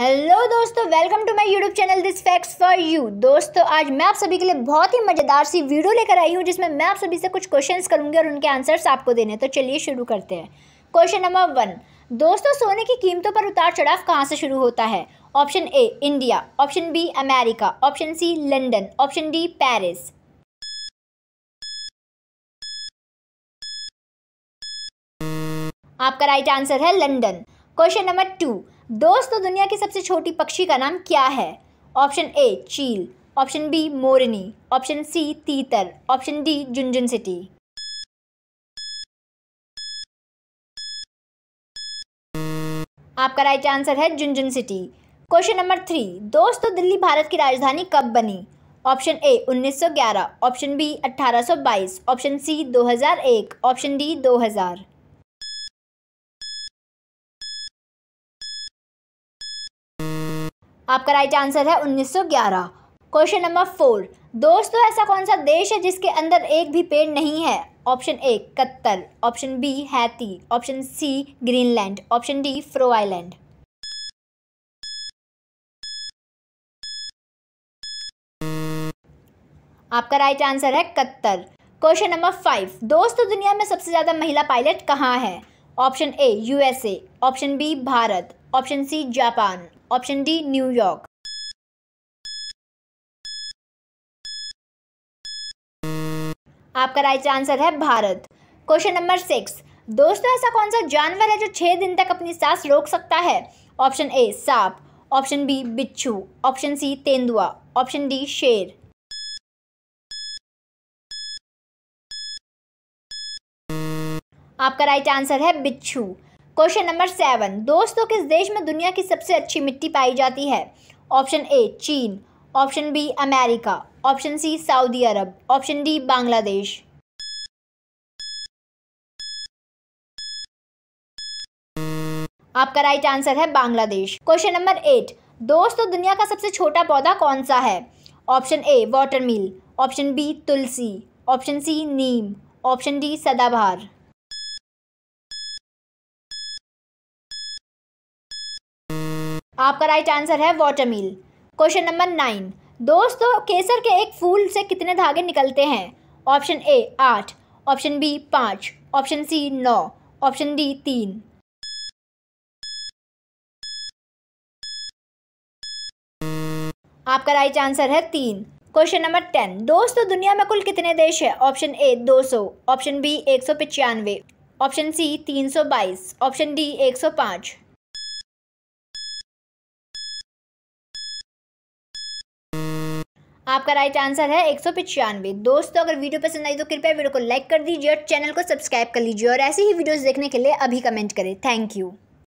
hello दोस्तों welcome to my YouTube channel this facts for you दोस्तों आज मैं आप सभी के लिए बहुत ही मज़ेदार सी वीडियो लेकर आई हूँ जिसमें मैं आप सभी से कुछ क्वेश्चंस करूँगी और उनके आंसर्स आपको देने तो चलिए शुरू करते हैं क्वेश्चन नंबर वन दोस्तों सोने की कीमतों पर उतार चढ़ाव कहाँ से शुरू होता है option A India option B America option C London option D Paris आपका राइट आंसर है लंडन क्वेश्चन नंबर टू दोस्तों तो दुनिया के सबसे छोटी पक्षी का नाम क्या है ऑप्शन ए चील ऑप्शन बी मोरनी ऑप्शन सी तीतर ऑप्शन डी झुंझुन सिटी आपका राइट आंसर है Jhunjhun city question number three दोस्तों दिल्ली भारत की राजधानी कब बनी option A 1911 option B 1822 option C 2001 option D 2000 आपका राइट आंसर है 1911 क्वेश्चन नंबर फोर दोस्तों ऐसा कौन सा देश है जिसके अंदर एक भी पेड़ नहीं है option A Qatar option B Haiti option C Greenland option D Faroe island आपका राइट आंसर है कत्तर क्वेश्चन नंबर फाइव दोस्तों दुनिया में सबसे ज़्यादा महिला पायलट कहाँ है option A USA option B Bharat option C Japan option D New York आपका राइट आंसर है भारत क्वेश्चन नंबर सिक्स दोस्तों ऐसा कौन सा जानवर है जो छह दिन तक अपनी सांस रोक सकता है ऑप्शन ए सांप ऑप्शन बी बिच्छू ऑप्शन सी तेंदुआ ऑप्शन डी शेर आपका राइट आंसर है बिच्छू क्वेश्चन नंबर सेवन दोस्तों किस देश में दुनिया की सबसे अच्छी मिट्टी पाई जाती है ऑप्शन ए चीन option B America option C Saudi Arab option D Bangladesh आपका राइट आंसर है बांग्लादेश क्वेश्चन नंबर एट दोस्तों दुनिया का सबसे छोटा पौधा कौन सा है option A watermill option B तुलसी ऑप्शन सी नीम ऑप्शन डी सदाबहार आपका राइट आंसर है वाटरमील क्वेश्चन नंबर नाइन दोस्तों केसर के एक फूल से कितने धागे निकलते हैं ऑप्शन ए आठ ऑप्शन बी पाँच ऑप्शन सी नौ ऑप्शन डी तीन आपका राइट आंसर है तीन क्वेश्चन नंबर टेन दोस्तों दुनिया में कुल कितने देश है ऑप्शन ए दो सौ ऑप्शन बी एक सौ ऑप्शन सी तीन सौ बाईस ऑप्शन डी एक सौ पाँच आपका राइट आंसर है एक सौ दोस्तों अगर वीडियो पसंद आई तो कृपया वीडियो को लाइक कर दीजिए और चैनल को सब्सक्राइब कर लीजिए और ऐसी ही वीडियोज़ देखने के लिए अभी कमेंट करें थैंक यू